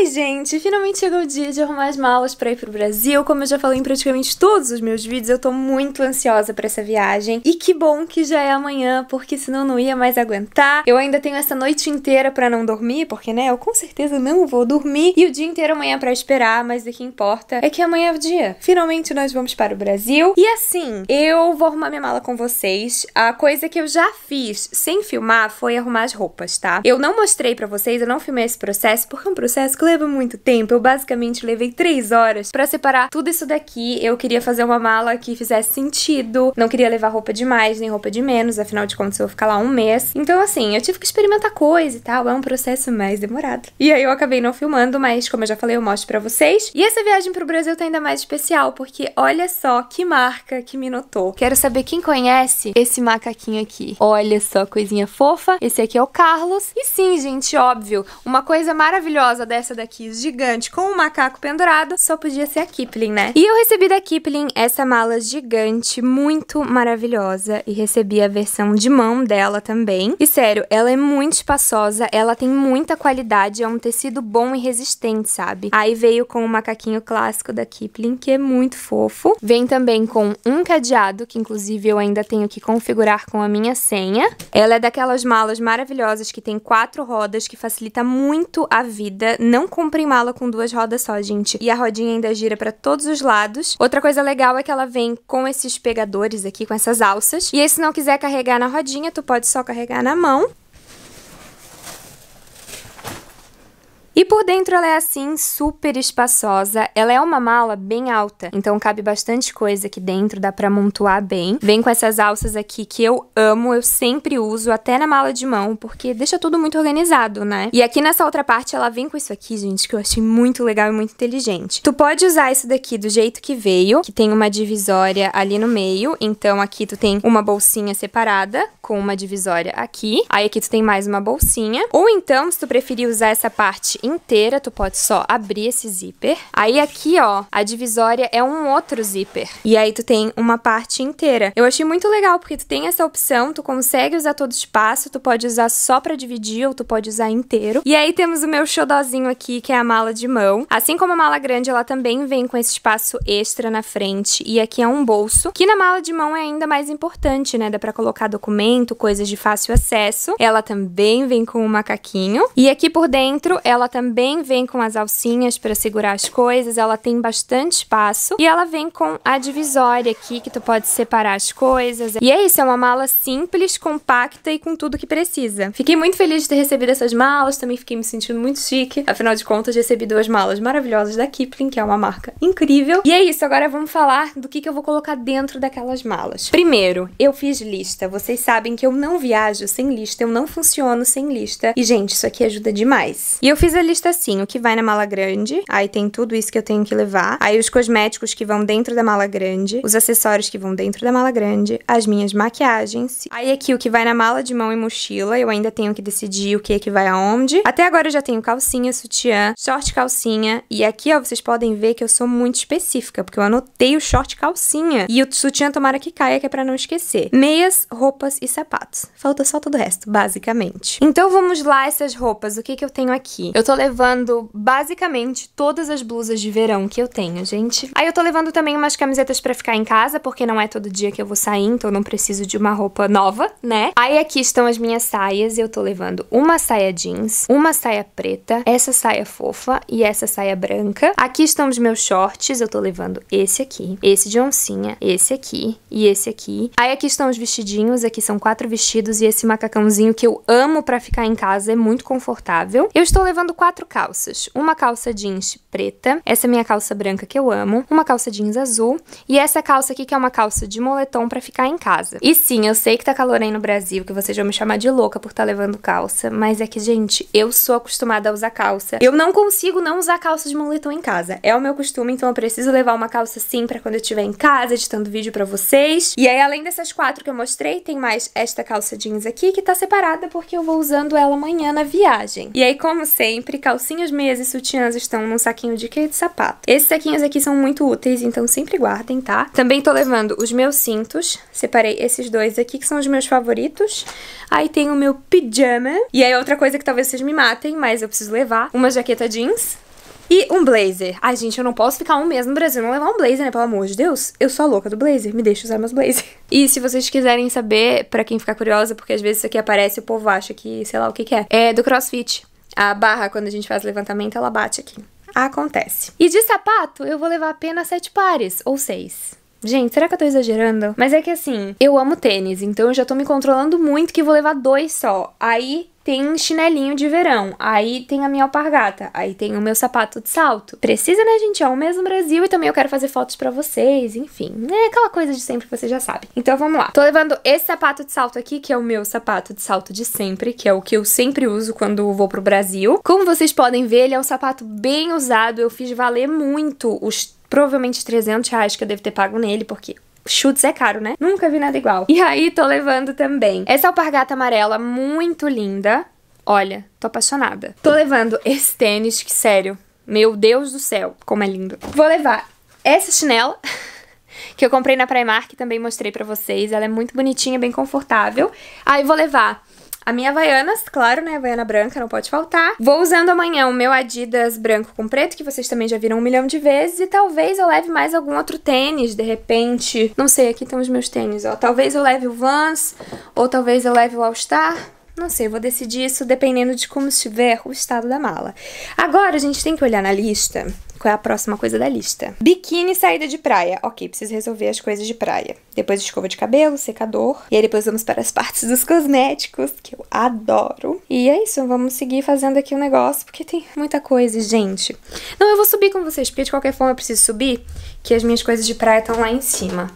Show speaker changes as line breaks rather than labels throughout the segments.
Oi, gente! Finalmente chegou o dia de arrumar as malas para ir pro Brasil. Como eu já falei em praticamente todos os meus vídeos, eu tô muito ansiosa para essa viagem. E que bom que já é amanhã, porque senão não ia mais aguentar. Eu ainda tenho essa noite inteira para não dormir, porque né, eu com certeza não vou dormir. E o dia inteiro amanhã para esperar, mas o que importa é que amanhã é o dia. Finalmente nós vamos para o Brasil. E assim, eu vou arrumar minha mala com vocês. A coisa que eu já fiz sem filmar foi arrumar as roupas, tá? Eu não mostrei para vocês, eu não filmei esse processo, porque é um processo que leva muito tempo. Eu basicamente levei três horas para separar tudo isso daqui. Eu queria fazer uma mala que fizesse sentido. Não queria levar roupa de mais nem roupa de menos. Afinal de contas, eu vou ficar lá um mês. Então, assim, eu tive que experimentar coisa e tal. É um processo mais demorado. E aí eu acabei não filmando, mas como eu já falei, eu mostro para vocês. E essa viagem pro Brasil tá ainda mais especial, porque olha só que marca que me notou. Quero saber quem conhece esse macaquinho aqui. Olha só, coisinha fofa. Esse aqui é o Carlos. E sim, gente, óbvio, uma coisa maravilhosa dessa essa daqui gigante com o um macaco pendurado, só podia ser a Kipling, né? E eu recebi da Kipling essa mala gigante, muito maravilhosa, e recebi a versão de mão dela também. E sério, ela é muito espaçosa, ela tem muita qualidade, é um tecido bom e resistente, sabe? Aí veio com o macaquinho clássico da Kipling, que é muito fofo. Vem também com um cadeado, que inclusive eu ainda tenho que configurar com a minha senha. Ela é daquelas malas maravilhosas que tem quatro rodas, que facilita muito a vida, não não cumpre mala com duas rodas só, gente. E a rodinha ainda gira para todos os lados. Outra coisa legal é que ela vem com esses pegadores aqui, com essas alças. E aí, se não quiser carregar na rodinha, tu pode só carregar na mão. E por dentro ela é assim, super espaçosa. Ela é uma mala bem alta, então cabe bastante coisa aqui dentro, dá para montuar bem. Vem com essas alças aqui que eu amo, eu sempre uso, até na mala de mão, porque deixa tudo muito organizado, né? E aqui nessa outra parte ela vem com isso aqui, gente, que eu achei muito legal e muito inteligente. Tu pode usar isso daqui do jeito que veio, que tem uma divisória ali no meio, então aqui tu tem uma bolsinha separada com uma divisória aqui. Aí aqui tu tem mais uma bolsinha. Ou então, se tu preferir usar essa parte inteira, tu pode só abrir esse zíper. Aí aqui, ó, a divisória é um outro zíper. E aí tu tem uma parte inteira. Eu achei muito legal porque tu tem essa opção, tu consegue usar todo o espaço, tu pode usar só para dividir ou tu pode usar inteiro. E aí temos o meu xodozinho aqui, que é a mala de mão. Assim como a mala grande, ela também vem com esse espaço extra na frente e aqui é um bolso, que na mala de mão é ainda mais importante, né? Dá para colocar documento, coisas de fácil acesso. Ela também vem com um macaquinho. E aqui por dentro, ela também também vem com as alcinhas para segurar as coisas, ela tem bastante espaço e ela vem com a divisória aqui que tu pode separar as coisas. E é isso, é uma mala simples, compacta e com tudo que precisa. Fiquei muito feliz de ter recebido essas malas, também fiquei me sentindo muito chique. Afinal de contas, recebi duas malas maravilhosas da Kipling, que é uma marca incrível. E é isso, agora vamos falar do que, que eu vou colocar dentro daquelas malas. Primeiro, eu fiz lista. Vocês sabem que eu não viajo sem lista, eu não funciono sem lista. E, gente, isso aqui ajuda demais. E eu fiz a lista assim: o que vai na mala grande, aí tem tudo isso que eu tenho que levar, aí os cosméticos que vão dentro da mala grande, os acessórios que vão dentro da mala grande, as minhas maquiagens. Aí aqui o que vai na mala de mão e mochila, eu ainda tenho que decidir o que é que vai aonde. Até agora eu já tenho calcinha, sutiã, short calcinha, e aqui ó, vocês podem ver que eu sou muito específica, porque eu anotei o short calcinha e o sutiã tomara que caia, que é pra não esquecer. Meias, roupas e sapatos. Falta só todo o resto, basicamente. Então vamos lá essas roupas, o que que eu tenho aqui? Eu tô levando basicamente todas as blusas de verão que eu tenho, gente. Aí eu tô levando também umas camisetas pra ficar em casa, porque não é todo dia que eu vou sair, então eu não preciso de uma roupa nova, né? Aí aqui estão as minhas saias, eu tô levando uma saia jeans, uma saia preta, essa saia fofa e essa saia branca. Aqui estão os meus shorts, eu tô levando esse aqui, esse de oncinha, esse aqui e esse aqui. Aí aqui estão os vestidinhos, aqui são quatro vestidos e esse macacãozinho que eu amo pra ficar em casa, é muito confortável. Eu estou levando quatro calças. Uma calça jeans preta, essa é minha calça branca que eu amo, uma calça jeans azul e essa calça aqui que é uma calça de moletom para ficar em casa. E sim, eu sei que tá calor aí no Brasil, que vocês vão me chamar de louca por estar tá levando calça, mas é que, gente, eu sou acostumada a usar calça. Eu não consigo não usar calça de moletom em casa. É o meu costume, então eu preciso levar uma calça sim para quando eu estiver em casa editando vídeo para vocês. E aí, além dessas quatro que eu mostrei, tem mais esta calça jeans aqui que tá separada porque eu vou usando ela amanhã na viagem. E aí, como sempre, sempre calcinhas, meias e sutiãs estão num saquinho de quê? De sapato. Esses saquinhos aqui são muito úteis, então sempre guardem, tá? Também tô levando os meus cintos. Separei esses dois aqui, que são os meus favoritos. Aí tem o meu pijama. E aí outra coisa que talvez vocês me matem, mas eu preciso levar. Uma jaqueta jeans, e um blazer. Ai, gente, eu não posso ficar um mês no Brasil e não levar um blazer, né? Pelo amor de Deus. Eu sou a louca do blazer. Me deixa usar meus blazer. E se vocês quiserem saber, para quem ficar curiosa, porque às vezes isso aqui aparece e o povo acha que, sei lá, o que, que é. É do crossfit. A barra, quando a gente faz levantamento, ela bate aqui. Acontece. E de sapato, eu vou levar apenas sete pares, ou seis. Gente, será que eu tô exagerando? Mas é que assim, eu amo tênis, então eu já tô me controlando muito que vou levar dois só. Aí tem chinelinho de verão, aí tem a minha alpargata, aí tem o meu sapato de salto. Precisa, né, gente? É o mesmo Brasil e também eu quero fazer fotos para vocês, enfim. É aquela coisa de sempre que você já sabe. Então vamos lá. Tô levando esse sapato de salto aqui, que é o meu sapato de salto de sempre, que é o que eu sempre uso quando vou pro Brasil. Como vocês podem ver, ele é um sapato bem usado, eu fiz valer muito os provavelmente 300 reais que eu devo ter pago nele, porque chutes é caro, né? Nunca vi nada igual. E aí tô levando também. Essa alpargata amarela, muito linda. Olha, tô apaixonada. Tô levando esse tênis, que sério, meu Deus do céu, como é lindo. Vou levar essa chinela que eu comprei na Primark, também mostrei pra vocês. Ela é muito bonitinha, bem confortável. Aí vou levar a minha Havaianas, claro, né? Havaiana branca, não pode faltar. Vou usando amanhã o meu Adidas branco com preto, que vocês também já viram um milhão de vezes. E talvez eu leve mais algum outro tênis, de repente. Não sei, aqui estão os meus tênis, ó. Talvez eu leve o Vans, ou talvez eu leve o All Star. Não sei, vou decidir isso dependendo de como estiver o estado da mala. Agora a gente tem que olhar na lista. Qual é a próxima coisa da lista? Biquíni saída de praia. Ok, preciso resolver as coisas de praia. Depois escova de cabelo, secador. E aí depois vamos para as partes dos cosméticos, que eu adoro. E é isso, vamos seguir fazendo aqui o um negócio, porque tem muita coisa, gente. Não, eu vou subir com vocês, porque de qualquer forma eu preciso subir, que as minhas coisas de praia estão lá em cima.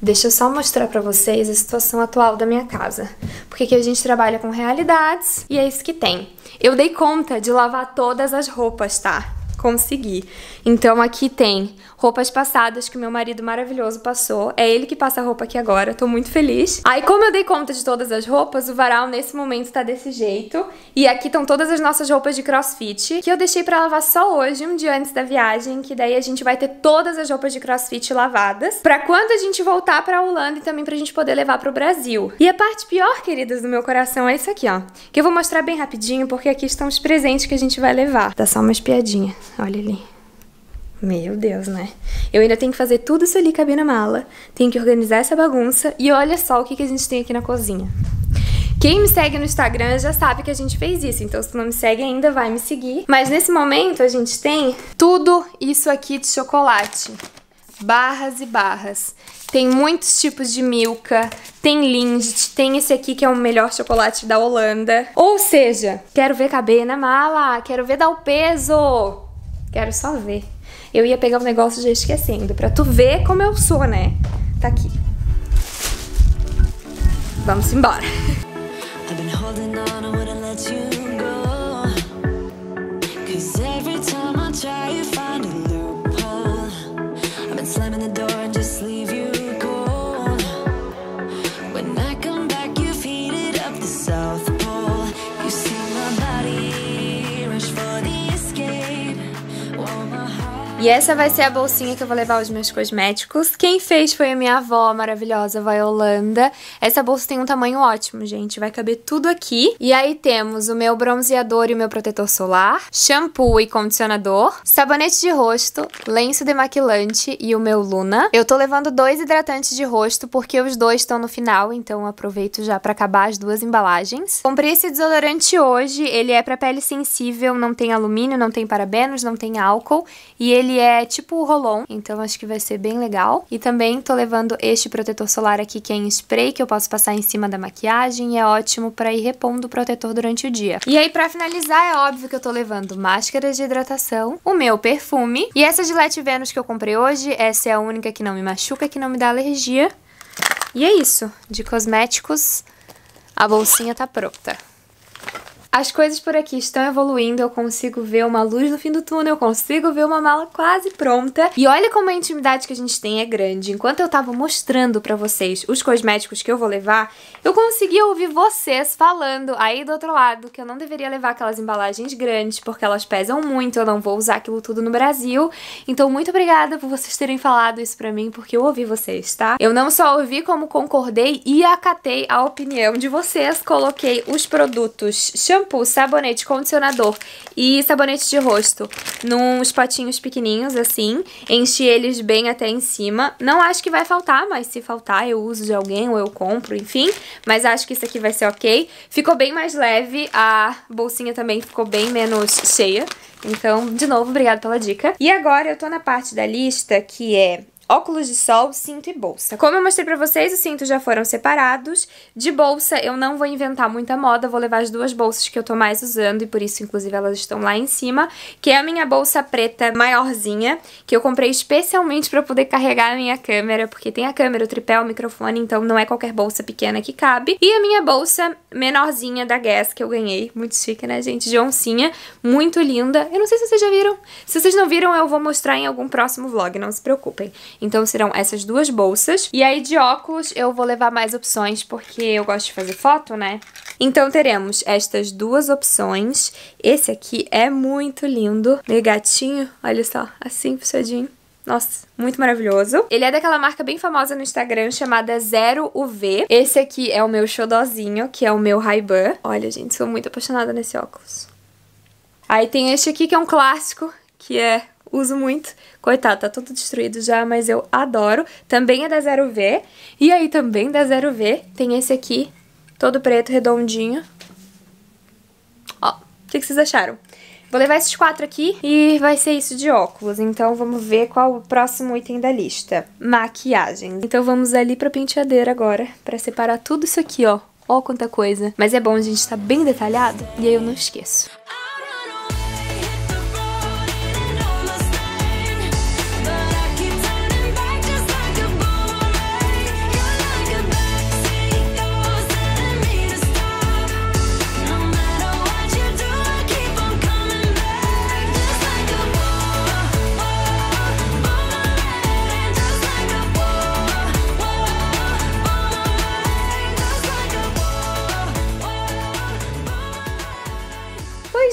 Deixa eu só mostrar para vocês a situação atual da minha casa. Porque aqui a gente trabalha com realidades e é isso que tem. Eu dei conta de lavar todas as roupas, tá? consegui. Então aqui tem roupas passadas que meu marido maravilhoso passou. É ele que passa a roupa aqui agora, tô muito feliz. Aí como eu dei conta de todas as roupas, o varal nesse momento tá desse jeito. E aqui estão todas as nossas roupas de crossfit, que eu deixei pra lavar só hoje, um dia antes da viagem, que daí a gente vai ter todas as roupas de crossfit lavadas, pra quando a gente voltar pra Holanda e também pra gente poder levar pro Brasil. E a parte pior, queridas, do meu coração é isso aqui, ó. Que eu vou mostrar bem rapidinho, porque aqui estão os presentes que a gente vai levar. Dá só uma espiadinha. Olha ali. Meu Deus, né? Eu ainda tenho que fazer tudo isso ali caber na mala, tenho que organizar essa bagunça e olha só o que, que a gente tem aqui na cozinha. Quem me segue no Instagram já sabe que a gente fez isso, então se não me segue ainda, vai me seguir. Mas nesse momento a gente tem tudo isso aqui de chocolate. Barras e barras. Tem muitos tipos de Milka, tem Lindt, tem esse aqui que é o melhor chocolate da Holanda. Ou seja, quero ver caber na mala, quero ver dar o peso! Quero só ver. Eu ia pegar o um negócio já esquecendo, pra tu ver como eu sou, né? Tá aqui. Vamos embora. I've been Slamming the door and just leave you cold. When I come E essa vai ser a bolsinha que eu vou levar os meus cosméticos. Quem fez foi a minha avó maravilhosa, Vaiolanda. Essa bolsa tem um tamanho ótimo, gente. Vai caber tudo aqui. E aí temos o meu bronzeador e o meu protetor solar, shampoo e condicionador, sabonete de rosto, lenço demaquilante e o meu Luna. Eu tô levando dois hidratantes de rosto porque os dois estão no final, então aproveito já para acabar as duas embalagens. Comprei esse desodorante hoje, ele é para pele sensível, não tem alumínio, não tem parabenos, não tem álcool e ele é tipo rolon, então acho que vai ser bem legal. E também tô levando este protetor solar aqui, que é em spray, que eu posso passar em cima da maquiagem, e é ótimo pra ir repondo o protetor durante o dia. E aí, pra finalizar, é óbvio que eu tô levando máscaras de hidratação, o meu perfume, e essa Gillette Venus que eu comprei hoje, essa é a única que não me machuca, que não me dá alergia. E é isso, de cosméticos, a bolsinha tá pronta. As coisas por aqui estão evoluindo, eu consigo ver uma luz no fim do túnel, eu consigo ver uma mala quase pronta. E olha como a intimidade que a gente tem é grande. Enquanto eu tava mostrando pra vocês os cosméticos que eu vou levar, eu conseguia ouvir vocês falando aí do outro lado que eu não deveria levar aquelas embalagens grandes, porque elas pesam muito, eu não vou usar aquilo tudo no Brasil. Então, muito obrigada por vocês terem falado isso pra mim, porque eu ouvi vocês, tá? Eu não só ouvi, como concordei e acatei a opinião de vocês. Coloquei os produtos shampoo, sabonete, condicionador e sabonete de rosto nos potinhos pequenininhos, assim. Enchi eles bem até em cima. Não acho que vai faltar, mas se faltar eu uso de alguém ou eu compro, enfim. Mas acho que isso aqui vai ser ok. Ficou bem mais leve, a bolsinha também ficou bem menos cheia. Então, de novo, obrigada pela dica. E agora eu tô na parte da lista que é óculos de sol, cinto e bolsa. Como eu mostrei pra vocês, os cintos já foram separados. De bolsa, eu não vou inventar muita moda, vou levar as duas bolsas que eu tô mais usando, e por isso, inclusive, elas estão lá em cima, que é a minha bolsa preta maiorzinha, que eu comprei especialmente pra poder carregar a minha câmera, porque tem a câmera, o tripé, o microfone, então não é qualquer bolsa pequena que cabe. E a minha bolsa menorzinha da Guess, que eu ganhei, muito chique, né, gente? De oncinha, muito linda. Eu não sei se vocês já viram. Se vocês não viram, eu vou mostrar em algum próximo vlog, não se preocupem. Então serão essas duas bolsas. E aí de óculos eu vou levar mais opções porque eu gosto de fazer foto, né? Então teremos estas duas opções. Esse aqui é muito lindo. Meio gatinho, olha só, assim puxadinho. Nossa, muito maravilhoso. Ele é daquela marca bem famosa no Instagram chamada Zero UV. Esse aqui é o meu xodozinho, que é o meu Ray-Ban. Olha, gente, sou muito apaixonada nesse óculos. Aí tem este aqui que é um clássico, que é uso muito. Coitado, tá tudo destruído já, mas eu adoro. Também é da Zero V. E aí também da Zero V tem esse aqui, todo preto, redondinho. Ó, o que, que vocês acharam? Vou levar esses quatro aqui e vai ser isso de óculos. Então vamos ver qual o próximo item da lista. Maquiagens. Então vamos ali pra penteadeira agora, pra separar tudo isso aqui, ó. Ó quanta coisa. Mas é bom, a gente tá bem detalhado e aí eu não esqueço.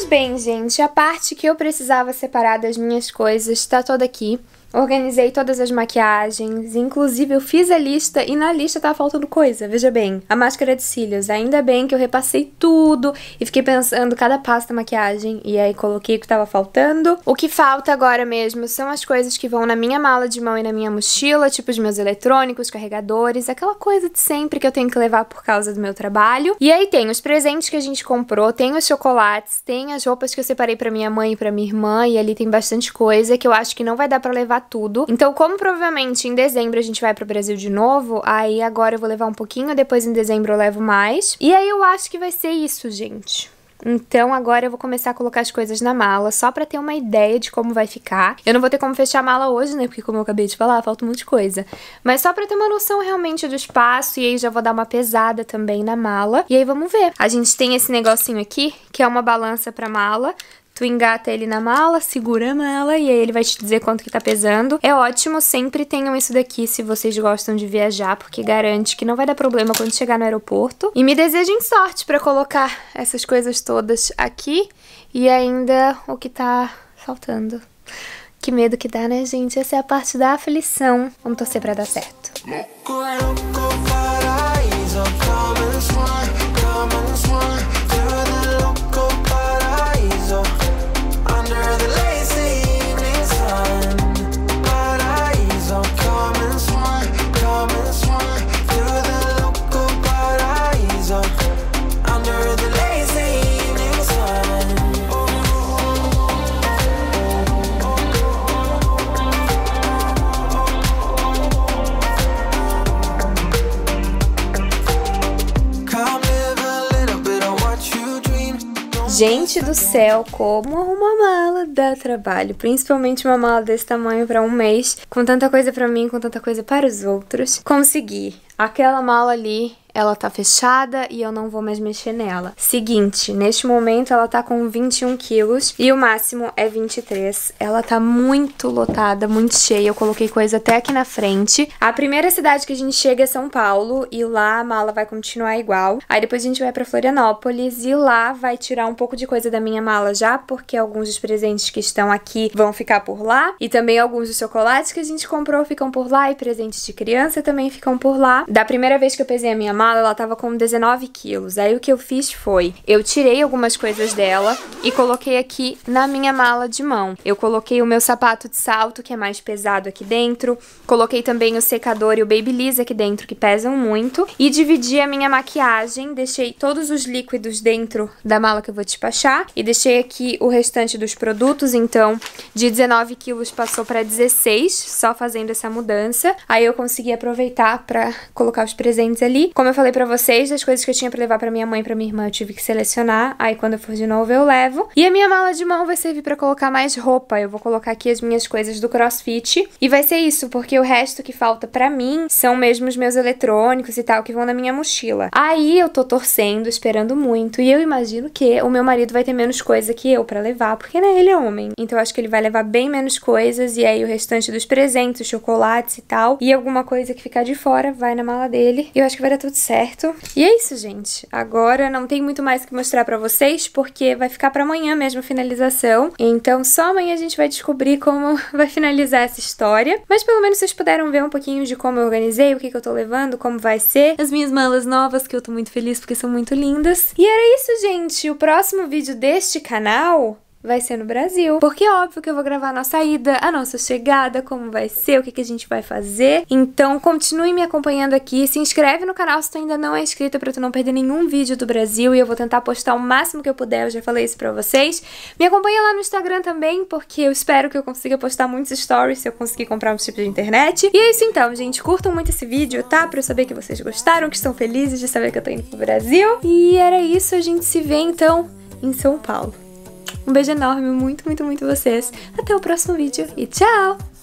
bem, gente, a parte que eu precisava separar das minhas coisas está toda aqui. Organizei todas as maquiagens, inclusive eu fiz a lista e na lista tá faltando coisa, veja bem. A máscara de cílios, ainda bem que eu repassei tudo e fiquei pensando cada pasta da maquiagem e aí coloquei o que tava faltando. O que falta agora mesmo são as coisas que vão na minha mala de mão e na minha mochila, tipo os meus eletrônicos, carregadores, aquela coisa de sempre que eu tenho que levar por causa do meu trabalho. E aí tem os presentes que a gente comprou, tem os chocolates, tem as roupas que eu separei para minha mãe e para minha irmã e ali tem bastante coisa que eu acho que não vai dar para levar tudo. Então, como provavelmente em dezembro a gente vai pro Brasil de novo, aí agora eu vou levar um pouquinho, depois em dezembro eu levo mais. E aí eu acho que vai ser isso, gente. Então agora eu vou começar a colocar as coisas na mala, só para ter uma ideia de como vai ficar. Eu não vou ter como fechar a mala hoje, né? Porque como eu acabei de falar, falta um monte de coisa. Mas só para ter uma noção realmente do espaço, e aí já vou dar uma pesada também na mala. E aí vamos ver. A gente tem esse negocinho aqui, que é uma balança para mala. Tu engata ele na mala, segura a mala e aí ele vai te dizer quanto que tá pesando. É ótimo, sempre tenham isso daqui se vocês gostam de viajar, porque garante que não vai dar problema quando chegar no aeroporto. E me desejem sorte para colocar essas coisas todas aqui e ainda o que tá faltando. Que medo que dá, né, gente? Essa é a parte da aflição. Vamos torcer pra dar certo. Gente do céu, como uma mala dá trabalho, principalmente uma mala desse tamanho para um mês, com tanta coisa para mim, com tanta coisa para os outros. Consegui. Aquela mala ali ela tá fechada e eu não vou mais mexer nela. Seguinte, neste momento ela tá com 21 quilos e o máximo é 23. Ela tá muito lotada, muito cheia, eu coloquei coisa até aqui na frente. A primeira cidade que a gente chega é São Paulo e lá a mala vai continuar igual. Aí depois a gente vai pra Florianópolis e lá vai tirar um pouco de coisa da minha mala já, porque alguns dos presentes que estão aqui vão ficar por lá e também alguns dos chocolates que a gente comprou ficam por lá e presentes de criança também ficam por lá. Da primeira vez que eu pesei a minha mala, mala ela tava com 19 quilos. Aí o que eu fiz foi, eu tirei algumas coisas dela e coloquei aqui na minha mala de mão. Eu coloquei o meu sapato de salto, que é mais pesado aqui dentro. Coloquei também o secador e o Babyliss aqui dentro, que pesam muito. E dividi a minha maquiagem, deixei todos os líquidos dentro da mala que eu vou despachar. E deixei aqui o restante dos produtos, então de 19 quilos passou para 16, só fazendo essa mudança. Aí eu consegui aproveitar para colocar os presentes ali. Como eu falei para vocês, das coisas que eu tinha para levar para minha mãe e pra minha irmã, eu tive que selecionar. Aí quando eu for de novo, eu levo. E a minha mala de mão vai servir para colocar mais roupa. Eu vou colocar aqui as minhas coisas do crossfit. E vai ser isso, porque o resto que falta para mim são mesmo os meus eletrônicos e tal, que vão na minha mochila. Aí eu tô torcendo, esperando muito. E eu imagino que o meu marido vai ter menos coisa que eu para levar, porque né, ele é homem. Então eu acho que ele vai levar bem menos coisas. E aí o restante dos presentes, chocolates e tal, e alguma coisa que ficar de fora vai na mala dele. E eu acho que vai dar tudo certo certo? E é isso, gente. Agora não tem muito mais que mostrar pra vocês, porque vai ficar pra amanhã mesmo a finalização. Então só amanhã a gente vai descobrir como vai finalizar essa história. Mas pelo menos vocês puderam ver um pouquinho de como eu organizei, o que, que eu tô levando, como vai ser. As minhas malas novas, que eu tô muito feliz porque são muito lindas. E era isso, gente. O próximo vídeo deste canal vai ser no Brasil. Porque é óbvio que eu vou gravar a nossa ida, a nossa chegada, como vai ser, o que, que a gente vai fazer. Então continue me acompanhando aqui, se inscreve no canal se tu ainda não é inscrito para tu não perder nenhum vídeo do Brasil e eu vou tentar postar o máximo que eu puder, eu já falei isso pra vocês. Me acompanha lá no Instagram também, porque eu espero que eu consiga postar muitos stories se eu conseguir comprar um tipo de internet. E é isso então, gente. Curtam muito esse vídeo, tá? Pra eu saber que vocês gostaram, que estão felizes de saber que eu tô indo pro Brasil. E era isso, a gente se vê então em São Paulo. Um beijo enorme, muito, muito, muito vocês. Até o próximo vídeo e tchau!